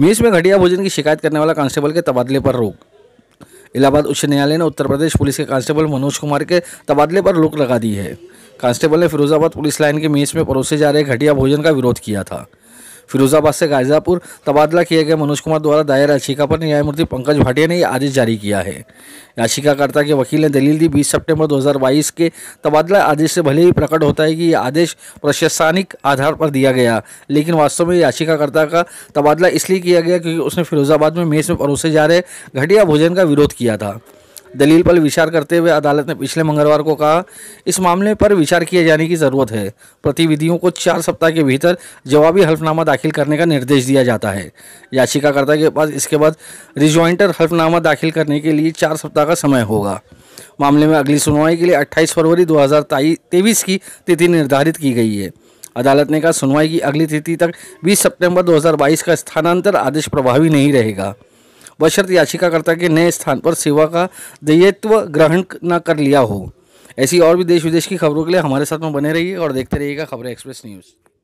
मीस में घटिया भोजन की शिकायत करने वाला कांस्टेबल के तबादले पर रोक इलाहाबाद उच्च न्यायालय ने उत्तर प्रदेश पुलिस के कांस्टेबल मनोज कुमार के तबादले पर रोक लगा दी है कांस्टेबल ने फिरोजाबाद पुलिस लाइन के मीस में परोसे जा रहे घटिया भोजन का विरोध किया था फिरोजाबाद से गाजियापुर तबादला किए गए मनोज कुमार द्वारा दायर याचिका पर न्यायमूर्ति पंकज भाटिया ने यह आदेश जारी किया है याचिकाकर्ता के वकील ने दलील दी 20 सितंबर 2022 के तबादला आदेश से भले ही प्रकट होता है कि यह आदेश प्रशासनिक आधार पर दिया गया लेकिन वास्तव में याचिकाकर्ता का तबादला इसलिए किया गया क्योंकि उसने फिरोजाबाद में मेज में परोसे जा रहे घटिया भोजन का विरोध किया था दलील पर विचार करते हुए अदालत ने पिछले मंगलवार को कहा इस मामले पर विचार किए जाने की ज़रूरत है प्रतिविधियों को चार सप्ताह के भीतर जवाबी हल्फनामा दाखिल करने का निर्देश दिया जाता है याचिकाकर्ता के पास इसके बाद रिज्वाइंटर हल्फनामा दाखिल करने के लिए चार सप्ताह का समय होगा मामले में अगली सुनवाई के लिए 28 फरवरी दो की तिथि निर्धारित की गई है अदालत ने कहा सुनवाई की अगली तिथि तक 20 सितंबर 2022 का स्थानांतर आदेश प्रभावी नहीं रहेगा बशर्त याचिकाकर्ता के नए स्थान पर सेवा का दायित्व ग्रहण न कर लिया हो ऐसी और भी देश विदेश की खबरों के लिए हमारे साथ में बने रहिए और देखते रहिएगा खबरें एक्सप्रेस न्यूज़